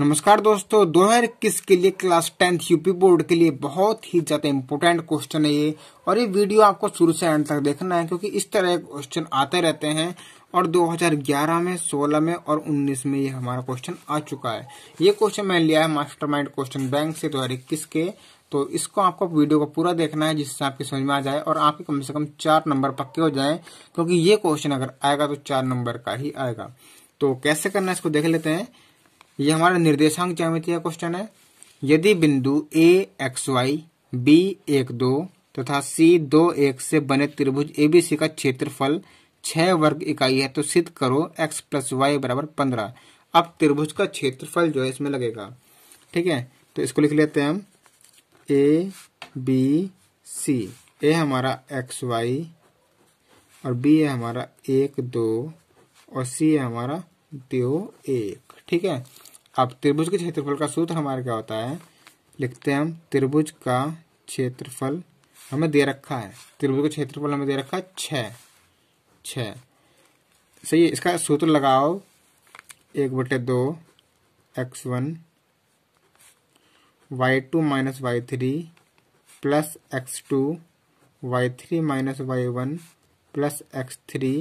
नमस्कार दोस्तों दो हजार इक्कीस के लिए क्लास टेंथ यूपी बोर्ड के लिए बहुत ही ज्यादा इम्पोर्टेंट क्वेश्चन है ये और ये वीडियो आपको शुरू से एंड तक देखना है क्योंकि इस तरह के क्वेश्चन आते रहते हैं और 2011 में 16 में और 19 में ये हमारा क्वेश्चन आ चुका है ये क्वेश्चन मैंने लिया है मास्टर क्वेश्चन बैंक से दो के तो इसको आपको वीडियो को पूरा देखना है जिससे आपकी समझ में आ जाए और आपके कम से कम चार नंबर पक्के हो जाए क्योंकि ये क्वेश्चन अगर आएगा तो चार नंबर का ही आएगा तो कैसे करना है इसको देख लेते हैं ये हमारा निर्देशांक ज्यामिति का क्वेश्चन है यदि बिंदु ए एक्स वाई बी एक दो तथा सी दो एक से बने त्रिभुज एबीसी का क्षेत्रफल छह वर्ग इकाई है तो सिद्ध करो एक्स प्लस वाई बराबर पंद्रह अब त्रिभुज का क्षेत्रफल जो है इसमें लगेगा ठीक है तो इसको लिख लेते हैं हम ए बी सी ए हमारा एक्स वाई और बी है हमारा एक दो और सी है हमारा दो एक ठीक है अब त्रिभुज के क्षेत्रफल का सूत्र हमारा क्या होता है लिखते हैं हम त्रिभुज का क्षेत्रफल हमें दे रखा है त्रिभुज का क्षेत्रफल हमें दे रखा है छ सही है इसका सूत्र लगाओ एक बटे दो x one y two minus y three plus x two y three minus y one plus x three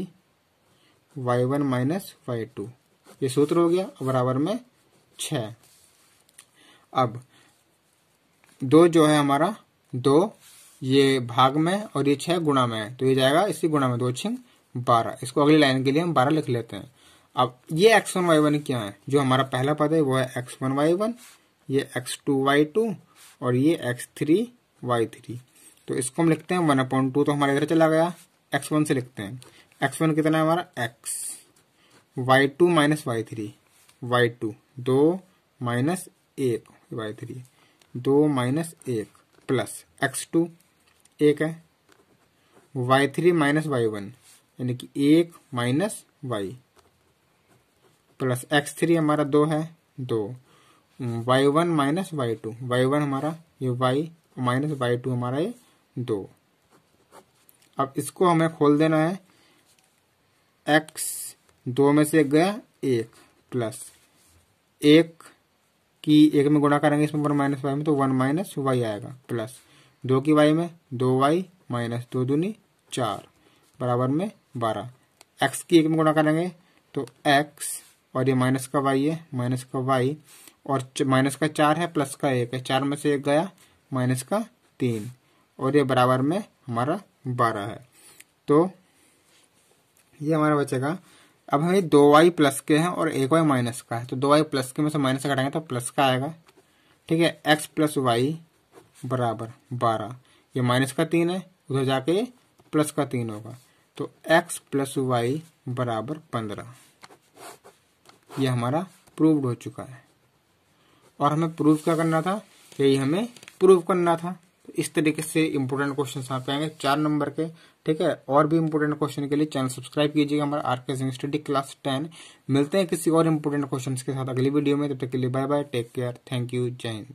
y one minus y two ये सूत्र हो गया बराबर में छ अब दो जो है हमारा दो ये भाग में और ये छह गुणा में है तो ये जाएगा इसी गुणा में दो छिंग बारह इसको अगली लाइन के लिए हम बारह लिख लेते हैं अब ये एक्स वन वाई वन क्या है जो हमारा पहला पद है वो है एक्स वन वाई वन ये एक्स टू वाई टू और ये एक्स थ्री वाई थ्री तो इसको हम लिखते हैं वन अपॉइंट टू तो हमारे इधर चला गया एक्स वन से लिखते हैं एक्स वन कितना है हमारा x y two minus y three y two दो माइनस एक वाई थ्री दो माइनस एक प्लस एक्स टू एक है y three minus y one यानी कि एक minus y plus x three हमारा दो है दो y one minus y two y one हमारा ये वाई माइनस वाई टू हमारा ये दो अब इसको हमें खोल देना है एक्स दो में से गया एक प्लस एक की एक में गुणा करेंगे इसमें वन माइनस वाई में तो वन माइनस वाई आएगा प्लस दो की वाई में दो वाई माइनस दो दूनी चार बराबर में बारह एक्स की एक में गुणा करेंगे तो एक्स और ये माइनस का वाई है माइनस का वाई और माइनस का चार है प्लस का एक है चार में से एक गया माइनस का तीन और ये बराबर में हमारा बारह है तो ये हमारा बचेगा अब हमें दो वाई प्लस के हैं और एक वाई माइनस का है तो दो वाई प्लस के में से माइनस घटाएंगे तो प्लस का आएगा ठीक है एक्स प्लस वाई बराबर बारह ये माइनस का तीन है उधर जाके प्लस का तीन होगा तो एक्स प्लस वाई बराबर पंद्रह ये हमारा प्रूव्ड हो चुका है और हमें प्रूव क्या करना था यही हमें प्रूव करना था इस तरीके से इंपोर्टेंट क्वेश्चन यहाँ पे आएंगे चार नंबर के ठीक है और भी इंपोर्टेंट क्वेश्चन के लिए चैनल सब्सक्राइब कीजिएगा हमारा आर के स्टडी क्लास टेन मिलते हैं किसी और इंपोर्टेंट क्वेश्चन के साथ अगली वीडियो में तब तक के लिए bye bye take care thank you जय हिंद